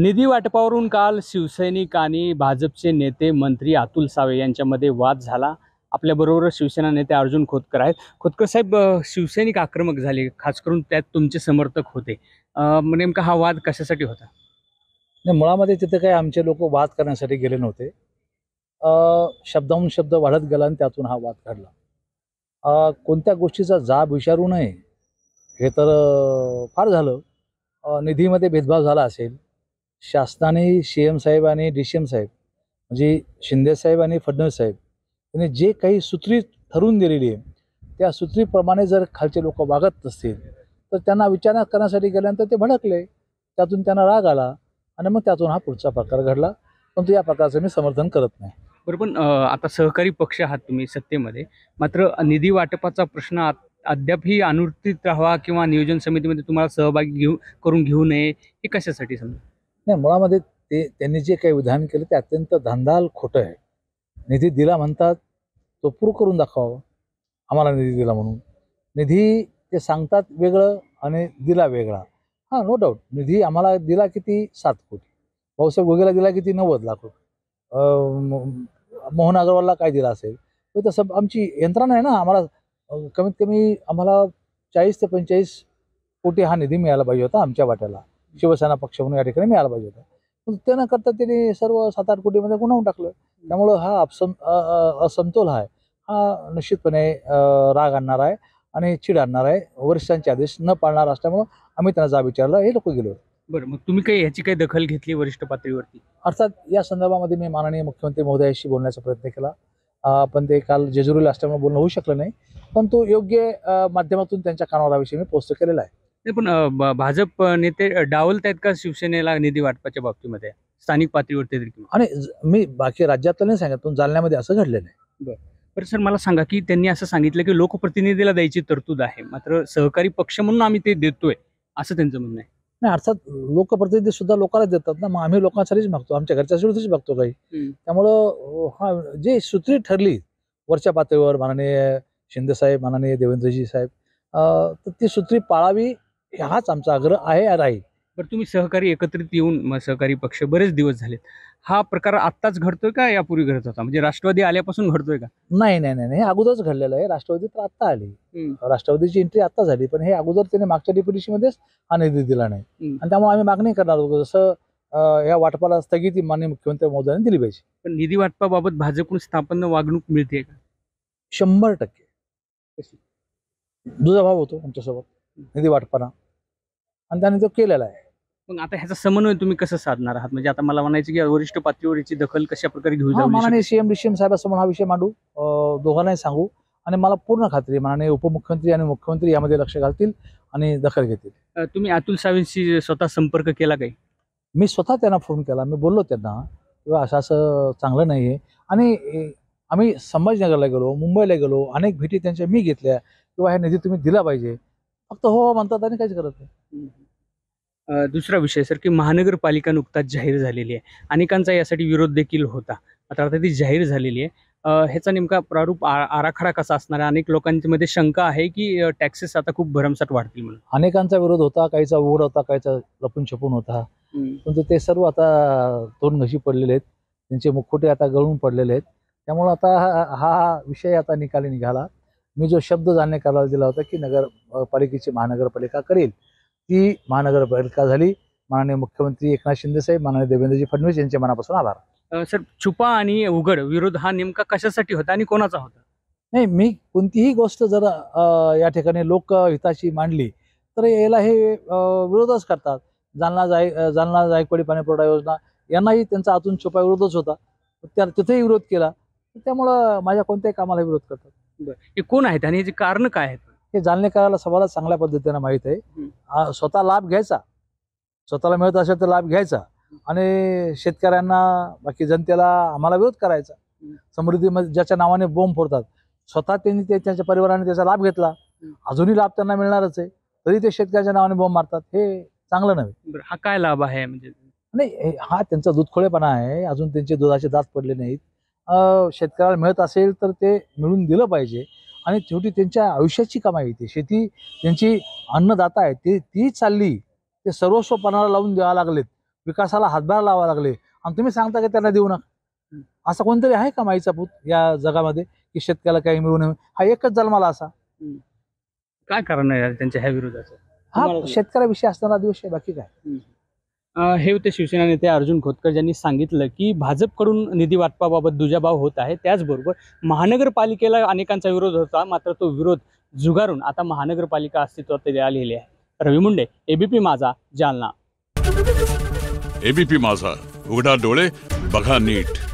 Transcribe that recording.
निधी वाटपावरून काल शिवसैनिक आणि भाजपचे नेते मंत्री अतुल सावे यांच्यामध्ये वाद झाला आपल्याबरोबर शिवसेना नेते अर्जुन खोतकर आहेत खोतकर साहेब शिवसैनिक आक्रमक झाले खास करून त्यात तुमचे समर्थक होते नेमका हा वाद कशासाठी होता नाही मुळामध्ये तिथे काही आमचे लोक वाद करण्यासाठी गेले नव्हते शब्दाहून शब्द वाढत गेला आणि त्यातून हा वाद घडला कोणत्या गोष्टीचा जाब विचारू नये हे तर फार झालं निधीमध्ये भेदभाव झाला असेल शासनाने सी एम साहेब आणि डी सी एम साहेब म्हणजे शिंदेसाहेब आणि फडणवीस साहेब यांनी जे काही सूत्री ठरवून दिलेली आहे त्या सूत्रीप्रमाणे जर खालचे लोक वागत नसतील तर त्यांना विचारणा करण्यासाठी गेल्यानंतर ते भडकले त्यातून त्यांना राग आला आणि मग त्यातून हा पुढचा प्रकार घडला परंतु या प्रकारचं मी समर्थन करत नाही बरं पण आता सहकारी पक्ष आहात तुम्ही सत्तेमध्ये मात्र निधी वाटपाचा प्रश्न अद्यापही अनुर्तीत राहावा किंवा नियोजन समितीमध्ये तुम्हाला सहभागी घेऊ करून घेऊ नये हे कशासाठी समजा नाही मुळामध्ये ते त्यांनी जे काही विधान केलं ते अत्यंत धंदाल खोटं आहे निधी दिला म्हणतात तो पूर करून दाखवावा आम्हाला निधी दिला म्हणून निधी ते सांगतात वेगळं आणि दिला वेगळा हां नो डाऊट निधी आम्हाला दिला किती सात कोटी भाऊसाहेब गोगेला दिला किती नव्वद लाख रुपये मोहन अग्रवालला काय दिला असेल तसं आमची यंत्रणा आहे ना आम्हाला कमीत कमी आम्हाला चाळीस ते पंचेचाळीस कोटी हा निधी मिळाला पाहिजे होता आमच्या वाट्याला शिवसेना पक्ष म्हणून या ठिकाणी मिळाला पाहिजे होता पण ते न करता त्यांनी सर्व सात आठ कोटीमध्ये गुन्हावून टाकलं त्यामुळं हा अपसम असमतोल आहे हा निश्चितपणे राग आणणार आहे आणि चिड आणणार आहे वरिष्ठांचे आदेश न पाळणार असल्यामुळं आम्ही त्यांना जा विचारला हे लोक गेलो बरं मग तुम्ही काही याची काही दखल घेतली वरिष्ठ पातळीवरती अर्थात या संदर्भामध्ये मी माननीय मुख्यमंत्री महोदयाशी बोलण्याचा प्रयत्न केला पण ते काल जेजुरीला असल्यामुळे बोलणं होऊ शकलं नाही पण तो योग्य माध्यमातून त्यांच्या कानावर हा मी पोस्ट केलेला आहे नाही पण भाजप नेते डावलत आहेत का शिवसेनेला निधी वाटपाच्या बाबतीमध्ये स्थानिक पातळीवरती किंवा? आणि मी बाकी राज्यातलं नाही सांगत पण जालन्यामध्ये असं घडलेलं आहे बरं सर मला सांगा की त्यांनी असं सांगितलं की लोकप्रतिनिधीला द्यायची तरतूद आहे मात्र सहकारी पक्ष म्हणून आम्ही ते देतोय असं त्यांचं म्हणणं आहे नाही अर्थात लोकप्रतिनिधी सुद्धा लोकांना देतात ना मग आम्ही लोकांसाठीच मागतो आमच्या घरच्या सुरुच मागतो काही त्यामुळं हा जे सूत्री ठरली वरच्या पातळीवर माननीय साहेब माननीय देवेंद्रजी साहेब तर ती सूत्री पाळावी हाच आमचा आग्रह आहे राहील पण तुम्ही सहकारी एकत्रित येऊन सहकारी पक्ष बरेच दिवस झालेत हा प्रकार आत्ताच घडतोय का यापूर्वी घडत होता म्हणजे राष्ट्रवादी आल्यापासून घडतोय का नाही नाही नाही हे अगोदरच घडलेलं आहे राष्ट्रवादी तर आत्ता आली राष्ट्रवादीची एंट्री आत्ता झाली पण हे अगोदर त्याने मागच्या डेप्युटीसीमध्येच हा निधी दिला नाही आणि त्यामुळे आम्ही मागणी करणार होतो जसं या वाटपाला स्थगिती माननीय मुख्यमंत्री महोदयांनी दिली पाहिजे पण निधी वाटपाबाबत भाजपकडून स्थापन वागणूक मिळते का शंभर टक्के दुजाभाव होतो आमच्यासोबत निधी वाटपाना आणि त्याने तो केलेला आहे पण आता ह्याचा समन्वय तुम्ही कसं साधणार आहात म्हणजे आता मला म्हणायचं की वरिष्ठ पातळीवरची दखल कशा प्रकारे घेऊ हा, माननीय सीएम डी सीएम असं हा विषय मांडू दोघांनाही सांगू आणि मला पूर्ण खात्री म्हणाने उपमुख्यमंत्री आणि मुख्यमंत्री यामध्ये लक्ष घालतील आणि दखल घेतील तुम्ही अतुल सावेंशी स्वतः संपर्क केला काही मी स्वतः त्यांना फोन केला मी बोललो त्यांना किंवा असं असं चांगलं नाही आहे आणि आम्ही संभाजीनगरला गेलो मुंबईला गेलो अनेक भेटी त्यांच्या मी घेतल्या किंवा ह्या निधी तुम्ही दिला पाहिजे फक्त हो, हो म्हणतात आणि काहीच करत नाही दुसरा विषय सर की महानगरपालिका नुकताच जाहीर झालेली आहे अनेकांचा यासाठी विरोध देखील होता आता आता ती जाहीर झालेली आहे ह्याचा नेमका प्रारूप आराखडा कसा असणार आहे अनेक लोकांमध्ये शंका आहे की टॅक्सेस आता खूप भरमसाठ वाढतील म्हणून अनेकांचा विरोध होता काहीचा उघड होता काहीचा लपून छपून होता परंतु ते सर्व आता तोंड घशी पडलेले आहेत त्यांचे मुखोटे आता गळून पडलेले आहेत त्यामुळं आता हा विषय आता निकाली निघाला मी जो शब्द जाणण्या करायला दिला होता की नगरपालिकेची महानगरपालिका करेल ती महानगरपालिका झाली माननीय मुख्यमंत्री एकनाथ शिंदेसाहेब माननीय देवेंद्रजी फडणवीस यांच्या मनापासून आभार सर छुपा आणि उघड विरोध हा नेमका कशासाठी होता आणि कोणाचा होता नाही मी कोणतीही गोष्ट जर या ठिकाणी लोकहिताची मांडली तर याला हे विरोधच करतात जालना जाय जालना जायकवाडी पाणीपुरवठा योजना यांनाही त्यांचा आतून छुपा विरोधच होता त्या तिथेही विरोध केला त्यामुळं माझ्या कोणत्याही कामाला विरोध करतात हे कोण आहेत आणि याची कारण काय आहेत हे करायला सर्वांना चांगल्या पद्धतीने माहीत आहे स्वतः लाभ घ्यायचा स्वतःला मिळत असेल तर लाभ घ्यायचा आणि शेतकऱ्यांना बाकी जनतेला आम्हाला विरोध करायचा समृद्धीमध्ये ज्याच्या नावाने बोंब फोडतात स्वतः त्यांनी ते त्यांच्या परिवाराने त्याचा लाभ घेतला अजूनही लाभ त्यांना मिळणारच आहे तरी ते शेतकऱ्याच्या नावाने बॉम्ब मारतात हे चांगलं नव्हे हा काय लाभ आहे म्हणजे नाही हा त्यांचा दुधखोळेपणा आहे अजून त्यांचे दुधाचे दात पडले नाहीत शेतकऱ्याला मिळत असेल तर ते मिळून दिलं पाहिजे आणि शेवटी त्यांच्या आयुष्याची कमाई येते शेती त्यांची अन्नदाता आहे ते ती चालली ते सर्वस्वपणाला लावून द्यावा लागलेत विकासाला हातभार लावा लागले आणि तुम्ही सांगता की त्यांना देऊ नका असा कोणतरी आहे का माईचा पूत या जगामध्ये की शेतकऱ्याला काही मिळू नये हा एकच जन्माला असा काय कारण आहे त्यांच्या ह्या विरोधाचं हा शेतकऱ्याविषयी असताना दिवस आहे बाकी काय हे होते शिवसेना नेते अर्जुन खोतकर यांनी सांगितलं की भाजपकडून निधी वाटपाबाबत दुजाभाव होत आहे त्याचबरोबर महानगरपालिकेला अनेकांचा विरोध होता मात्र तो विरोध जुगारून आता महानगरपालिका अस्तित्वात आलेली आहे रवी मुंडे एबीपी माझा जालना एबीपी माझा उघडा डोळे बघा नीट